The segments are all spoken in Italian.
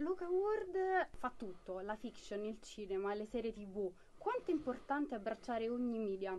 Luca Ward fa tutto, la fiction, il cinema, le serie tv. Quanto è importante abbracciare ogni media?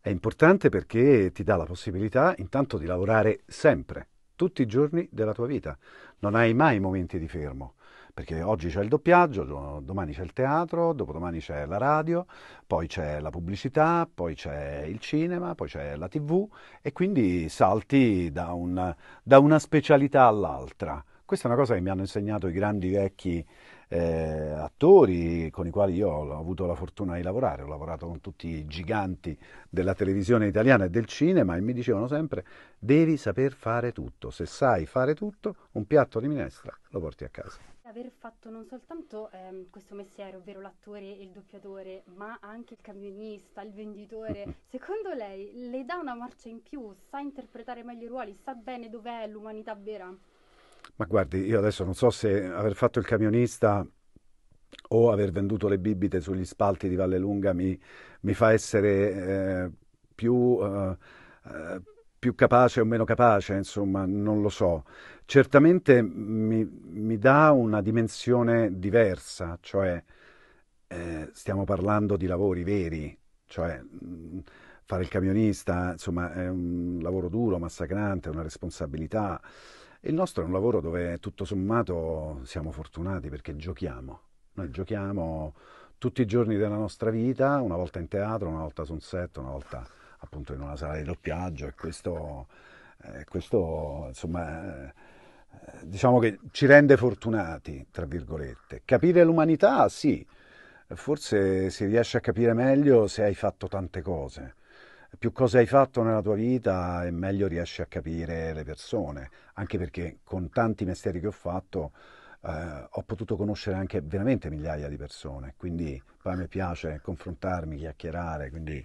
È importante perché ti dà la possibilità intanto di lavorare sempre, tutti i giorni della tua vita. Non hai mai momenti di fermo perché oggi c'è il doppiaggio, domani c'è il teatro, dopodomani c'è la radio, poi c'è la pubblicità, poi c'è il cinema, poi c'è la tv e quindi salti da una, da una specialità all'altra. Questa è una cosa che mi hanno insegnato i grandi vecchi eh, attori con i quali io ho avuto la fortuna di lavorare, ho lavorato con tutti i giganti della televisione italiana e del cinema e mi dicevano sempre devi saper fare tutto, se sai fare tutto un piatto di minestra lo porti a casa. Aver fatto non soltanto eh, questo mestiere, ovvero l'attore e il doppiatore, ma anche il camionista, il venditore, secondo lei le dà una marcia in più? Sa interpretare meglio i ruoli? Sa bene dov'è l'umanità vera? Ma guardi, io adesso non so se aver fatto il camionista o aver venduto le bibite sugli spalti di Vallelunga mi, mi fa essere eh, più, eh, eh, più, capace o meno capace, insomma, non lo so. Certamente mi, mi dà una dimensione diversa, cioè eh, stiamo parlando di lavori veri, cioè mm, fare il camionista, insomma, è un lavoro duro, massacrante, è una responsabilità. Il nostro è un lavoro dove tutto sommato siamo fortunati perché giochiamo. Noi giochiamo tutti i giorni della nostra vita, una volta in teatro, una volta su un set, una volta appunto in una sala di doppiaggio e questo, eh, questo insomma eh, diciamo che ci rende fortunati, tra virgolette. Capire l'umanità, sì, forse si riesce a capire meglio se hai fatto tante cose più cose hai fatto nella tua vita e meglio riesci a capire le persone, anche perché con tanti mestieri che ho fatto eh, ho potuto conoscere anche veramente migliaia di persone, quindi poi mi piace confrontarmi, chiacchierare, quindi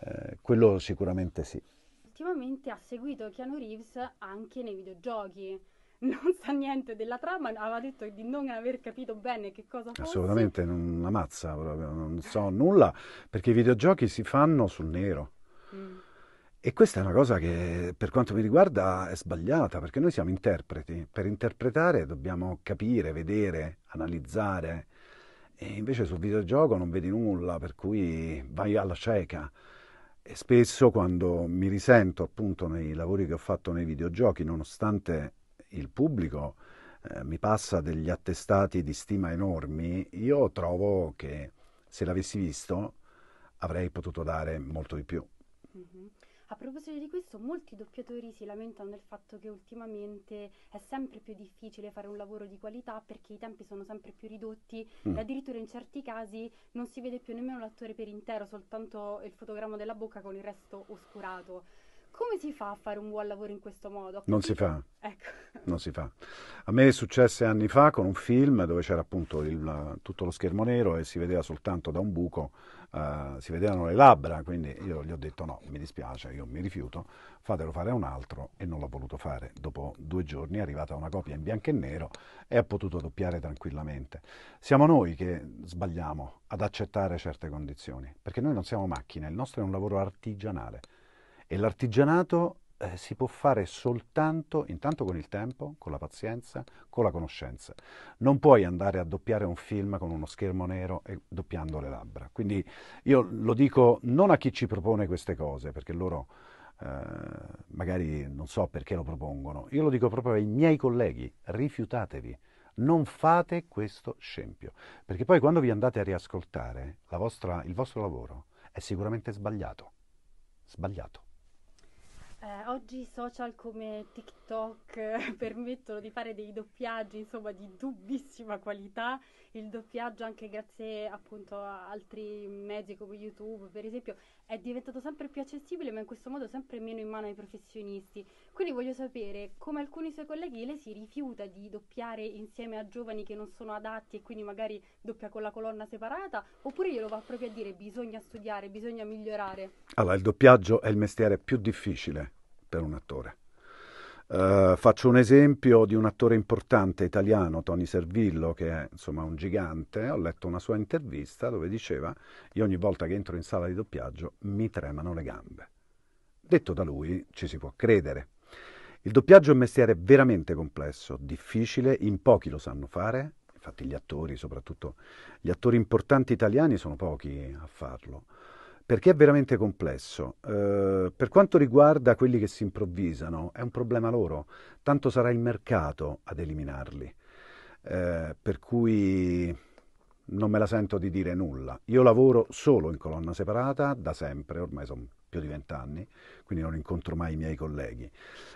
eh, quello sicuramente sì. Ultimamente ha seguito Keanu Reeves anche nei videogiochi non sa niente della trama, aveva detto di non aver capito bene che cosa fosse. Assolutamente, non ammazza, proprio. non so nulla, perché i videogiochi si fanno sul nero. Mm. E questa è una cosa che per quanto mi riguarda è sbagliata, perché noi siamo interpreti. Per interpretare dobbiamo capire, vedere, analizzare. E invece sul videogioco non vedi nulla, per cui vai alla cieca. E spesso quando mi risento appunto nei lavori che ho fatto nei videogiochi, nonostante il pubblico eh, mi passa degli attestati di stima enormi, io trovo che se l'avessi visto avrei potuto dare molto di più. Mm-hmm. A proposito di questo, molti doppiatori si lamentano del fatto che ultimamente è sempre più difficile fare un lavoro di qualità perché i tempi sono sempre più ridotti mm. e addirittura in certi casi non si vede più nemmeno l'attore per intero, soltanto il fotogramma della bocca con il resto oscurato. Come si fa a fare un buon lavoro in questo modo? Non si fa. Ecco. Non si fa. A me successe anni fa con un film dove c'era appunto il, tutto lo schermo nero e si vedeva soltanto da un buco, uh, si vedevano le labbra, quindi io gli ho detto no, mi dispiace, io mi rifiuto, fatelo fare a un altro e non l'ho voluto fare. Dopo due giorni è arrivata una copia in bianco e nero e ha potuto doppiare tranquillamente. Siamo noi che sbagliamo ad accettare certe condizioni, perché noi non siamo macchine, il nostro è un lavoro artigianale. E l'artigianato eh, si può fare soltanto, intanto con il tempo, con la pazienza, con la conoscenza. Non puoi andare a doppiare un film con uno schermo nero e doppiando le labbra. Quindi io lo dico non a chi ci propone queste cose, perché loro eh, magari non so perché lo propongono, io lo dico proprio ai miei colleghi, rifiutatevi. Non fate questo scempio, perché poi quando vi andate a riascoltare, vostra, il vostro lavoro è sicuramente sbagliato. Sbagliato. Eh, oggi social come TikTok permettono di fare dei doppiaggi insomma di dubbissima qualità, il doppiaggio anche grazie appunto a altri mezzi come YouTube per esempio è diventato sempre più accessibile ma in questo modo sempre meno in mano ai professionisti. Quindi voglio sapere come alcuni suoi colleghi lei si rifiuta di doppiare insieme a giovani che non sono adatti e quindi magari doppia con la colonna separata oppure glielo va proprio a dire bisogna studiare, bisogna migliorare. Allora il doppiaggio è il mestiere più difficile per un attore. Uh, faccio un esempio di un attore importante italiano, Tony Servillo, che è insomma un gigante. Ho letto una sua intervista dove diceva: Io ogni volta che entro in sala di doppiaggio mi tremano le gambe. Detto da lui ci si può credere. Il doppiaggio è un mestiere veramente complesso, difficile, in pochi lo sanno fare. Infatti, gli attori, soprattutto gli attori importanti italiani, sono pochi a farlo perché è veramente complesso. Eh, per quanto riguarda quelli che si improvvisano, è un problema loro, tanto sarà il mercato ad eliminarli. Eh, per cui non me la sento di dire nulla. Io lavoro solo in colonna separata da sempre, ormai sono più di vent'anni, quindi non incontro mai i miei colleghi.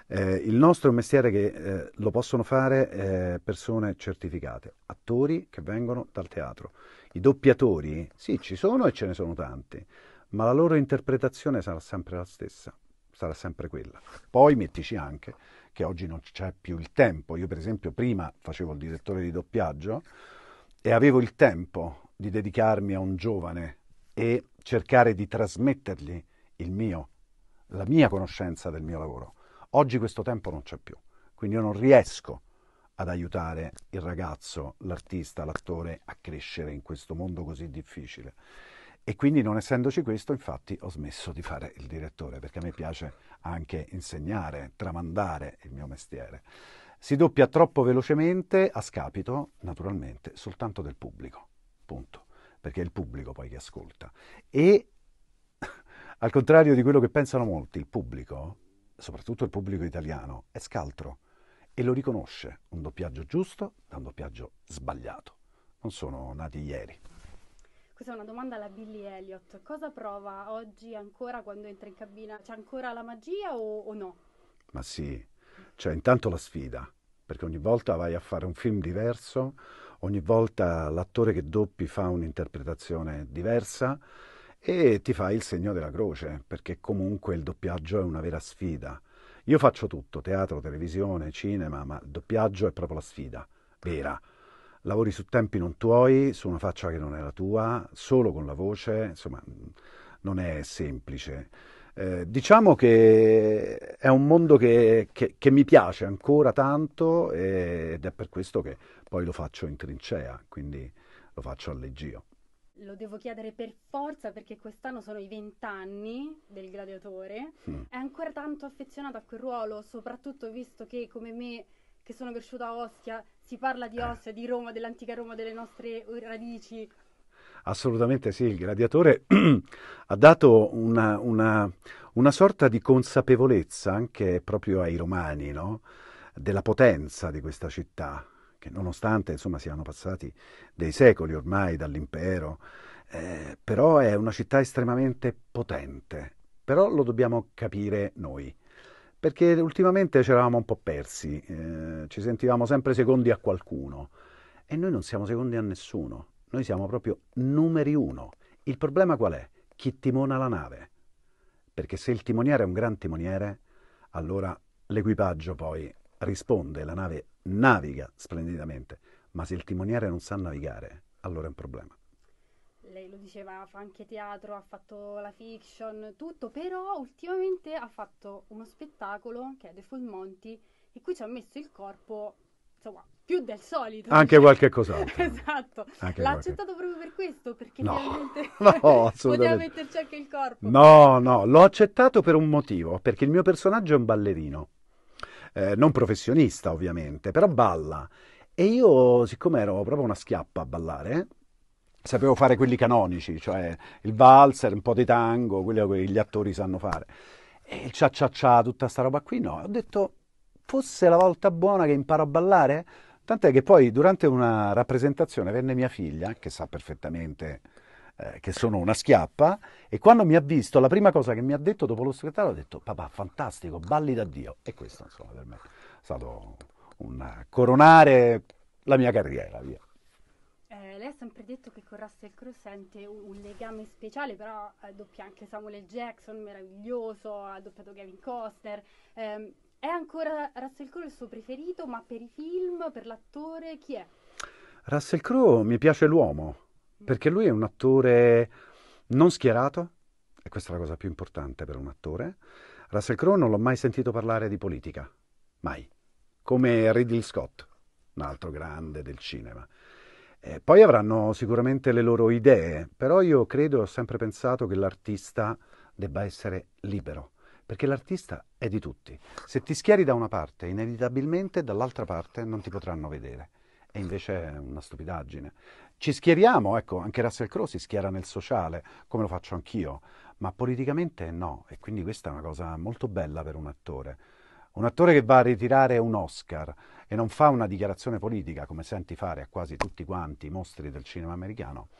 Eh, il nostro è un mestiere che eh, lo possono fare eh, persone certificate, attori che vengono dal teatro. I doppiatori, sì, ci sono e ce ne sono tanti ma la loro interpretazione sarà sempre la stessa, sarà sempre quella. Poi mettici anche che oggi non c'è più il tempo. Io per esempio prima facevo il direttore di doppiaggio e avevo il tempo di dedicarmi a un giovane e cercare di trasmettergli il mio, la mia conoscenza del mio lavoro. Oggi questo tempo non c'è più, quindi io non riesco ad aiutare il ragazzo, l'artista, l'attore a crescere in questo mondo così difficile. E quindi non essendoci questo, infatti, ho smesso di fare il direttore, perché a me piace anche insegnare, tramandare il mio mestiere. Si doppia troppo velocemente a scapito, naturalmente, soltanto del pubblico, punto, perché è il pubblico poi che ascolta. E al contrario di quello che pensano molti, il pubblico, soprattutto il pubblico italiano, è scaltro e lo riconosce un doppiaggio giusto da un doppiaggio sbagliato. Non sono nati ieri. Questa è una domanda alla Billy Elliott. Cosa prova oggi ancora quando entra in cabina? C'è ancora la magia o, o no? Ma sì, c'è cioè, intanto la sfida, perché ogni volta vai a fare un film diverso, ogni volta l'attore che doppi fa un'interpretazione diversa e ti fa il segno della croce, perché comunque il doppiaggio è una vera sfida. Io faccio tutto, teatro, televisione, cinema, ma il doppiaggio è proprio la sfida vera lavori su tempi non tuoi, su una faccia che non è la tua, solo con la voce, insomma non è semplice. Eh, diciamo che è un mondo che, che, che mi piace ancora tanto ed è per questo che poi lo faccio in trincea, quindi lo faccio a leggio. Lo devo chiedere per forza perché quest'anno sono i vent'anni del gladiatore. Mm. È ancora tanto affezionato a quel ruolo, soprattutto visto che come me, che sono cresciuta a Ostia, si parla di ossa, di Roma, dell'antica Roma, delle nostre uh, radici. Assolutamente sì, il gladiatore ha dato una, una, una, sorta di consapevolezza anche proprio ai romani no? della potenza di questa città, che nonostante insomma, siano passati dei secoli ormai dall'impero, eh, però è una città estremamente potente, però lo dobbiamo capire noi perché ultimamente ci eravamo un po' persi, eh, ci sentivamo sempre secondi a qualcuno e noi non siamo secondi a nessuno, noi siamo proprio numeri uno. Il problema qual è? Chi timona la nave? Perché se il timoniere è un gran timoniere, allora l'equipaggio poi risponde, la nave naviga splendidamente, ma se il timoniere non sa navigare, allora è un problema lei lo diceva, fa anche teatro, ha fatto la fiction, tutto, però ultimamente ha fatto uno spettacolo che è The Full Monty e qui ci ha messo il corpo, insomma, più del solito. Anche qualche cos'altro. esatto. Anche L'ha qualche... accettato proprio per questo, perché no. chiaramente no, poteva metterci anche il corpo. No, no, l'ho accettato per un motivo, perché il mio personaggio è un ballerino. Eh, non professionista ovviamente, però balla. E io, siccome ero proprio una schiappa a ballare, sapevo fare quelli canonici, cioè il valzer, un po' di tango, quello che gli attori sanno fare. E il cia cia cia, tutta sta roba qui, no. Ho detto, fosse la volta buona che imparo a ballare? Tant'è che poi durante una rappresentazione venne mia figlia, che sa perfettamente eh, che sono una schiappa, e quando mi ha visto, la prima cosa che mi ha detto dopo lo spettacolo, ha detto, papà, fantastico, balli da Dio. E questo, insomma, per me è stato un coronare la mia carriera, via. Eh, lei ha sempre detto che con Russell Crowe sente un, un, legame speciale, però eh, doppia anche Samuel Jackson, meraviglioso, ha doppiato Kevin Costner. Ehm, è ancora Russell Crowe il suo preferito, ma per i film, per l'attore, chi è? Russell Crowe mi piace l'uomo, mm. perché lui è un attore non schierato, e questa è la cosa più importante per un attore. Russell Crowe non l'ho mai sentito parlare di politica, mai. Come Ridley Scott, un altro grande del cinema. Eh, poi avranno sicuramente le loro idee, però io credo e ho sempre pensato che l'artista debba essere libero, perché l'artista è di tutti. Se ti schieri da una parte, inevitabilmente dall'altra parte non ti potranno vedere. E invece è una stupidaggine. Ci schieriamo, ecco, anche Russell Crowe si schiera nel sociale, come lo faccio anch'io, ma politicamente no, e quindi questa è una cosa molto bella per un attore. Un attore che va a ritirare un Oscar e non fa una dichiarazione politica come senti fare a quasi tutti quanti i mostri del cinema americano,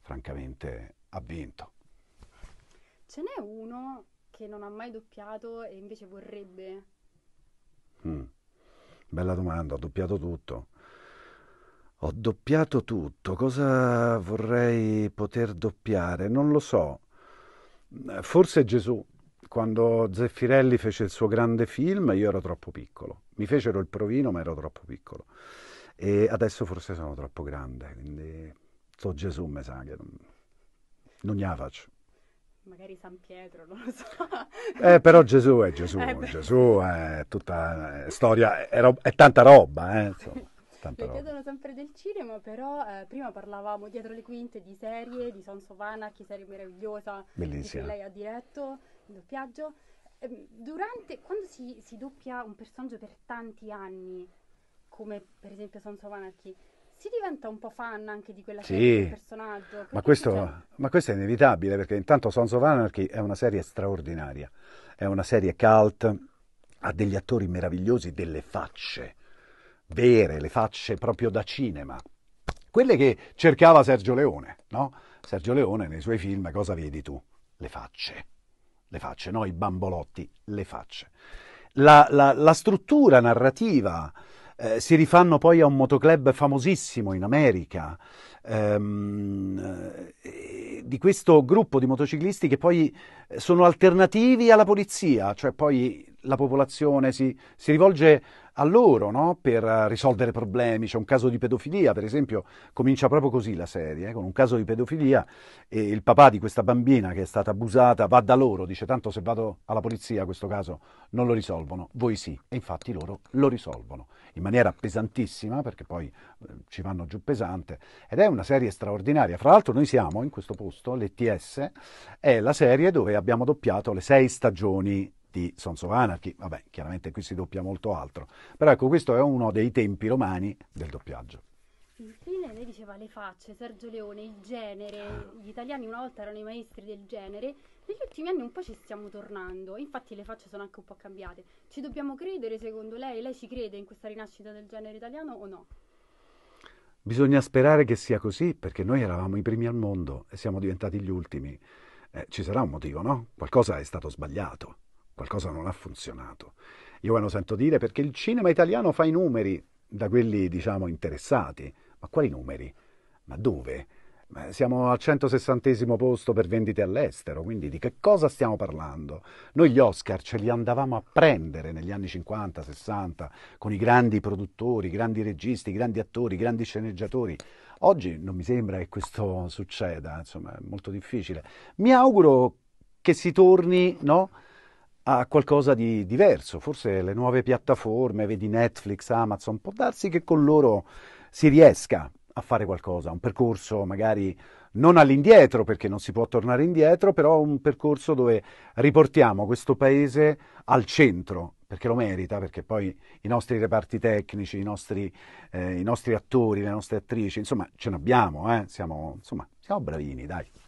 francamente ha vinto. Ce n'è uno che non ha mai doppiato e invece vorrebbe? Mm. Bella domanda, ho doppiato tutto. Ho doppiato tutto, cosa vorrei poter doppiare? Non lo so. Forse Gesù, quando Zeffirelli fece il suo grande film io ero troppo piccolo, mi fecero il provino ma ero troppo piccolo e adesso forse sono troppo grande, quindi so Gesù mi sa che non, non ne faccio magari San Pietro, non lo so. Eh, però Gesù è Gesù, eh, Gesù è tutta è eh, storia, è, rob- è, tanta roba, eh, insomma. Mi roba. chiedono sempre del cinema, però eh, prima parlavamo dietro le quinte di serie, di Sansovana, che serie meravigliosa Bellissima. che lei ha diretto il doppiaggio, ehm, durante, quando si, si, doppia un personaggio per tanti anni, come per esempio Sons of Anarchy, si diventa un po' fan anche di quella serie del personaggio. Ma questo, ma questo, è inevitabile perché intanto Sons of Anarchy è una serie straordinaria, è una serie cult, ha degli attori meravigliosi, delle facce vere, le facce proprio da cinema, quelle che cercava Sergio Leone, no? Sergio Leone nei suoi film cosa vedi tu? Le facce le facce, no? i bambolotti, le facce. La, la, la struttura narrativa eh, si rifanno poi a un motoclub famosissimo in America, ehm, eh, di questo gruppo di motociclisti che poi eh, sono alternativi alla polizia, cioè poi la popolazione si, si rivolge a loro no? per eh, risolvere problemi. C'è un caso di pedofilia, per esempio, comincia proprio così la serie, eh? con un caso di pedofilia e il papà di questa bambina che è stata abusata va da loro, dice tanto se vado alla polizia questo caso non lo risolvono, voi sì, e infatti loro lo risolvono in maniera pesantissima perché poi eh, ci vanno giù pesante ed è una serie straordinaria. Fra l'altro noi siamo in questo posto, l'ETS, è la serie dove abbiamo doppiato le sei stagioni di Sons of Anarchy, vabbè, chiaramente qui si doppia molto altro, però ecco questo è uno dei tempi romani del doppiaggio. Infine lei diceva le facce, Sergio Leone, il genere, gli italiani una volta erano i maestri del genere, negli ultimi anni un po' ci stiamo tornando, infatti le facce sono anche un po' cambiate. Ci dobbiamo credere secondo lei? Lei ci crede in questa rinascita del genere italiano o no? Bisogna sperare che sia così perché noi eravamo i primi al mondo e siamo diventati gli ultimi. Eh, ci sarà un motivo, no? Qualcosa è stato sbagliato qualcosa non ha funzionato. Io ve lo sento dire perché il cinema italiano fa i numeri da quelli, diciamo, interessati. Ma quali numeri? Ma dove? Siamo al 160 posto per vendite all'estero, quindi di che cosa stiamo parlando? Noi gli Oscar ce li andavamo a prendere negli anni 50, 60 con i grandi produttori, i grandi registi, i grandi attori, i grandi sceneggiatori. Oggi non mi sembra che questo succeda, insomma, è molto difficile. Mi auguro che si torni, no? a qualcosa di diverso, forse le nuove piattaforme, vedi Netflix, Amazon, può darsi che con loro si riesca a fare qualcosa, un percorso magari non all'indietro perché non si può tornare indietro, però un percorso dove riportiamo questo paese al centro, perché lo merita, perché poi i nostri reparti tecnici, i nostri, eh, i nostri attori, le nostre attrici, insomma ce n'abbiamo, eh? siamo, insomma, siamo bravini, dai.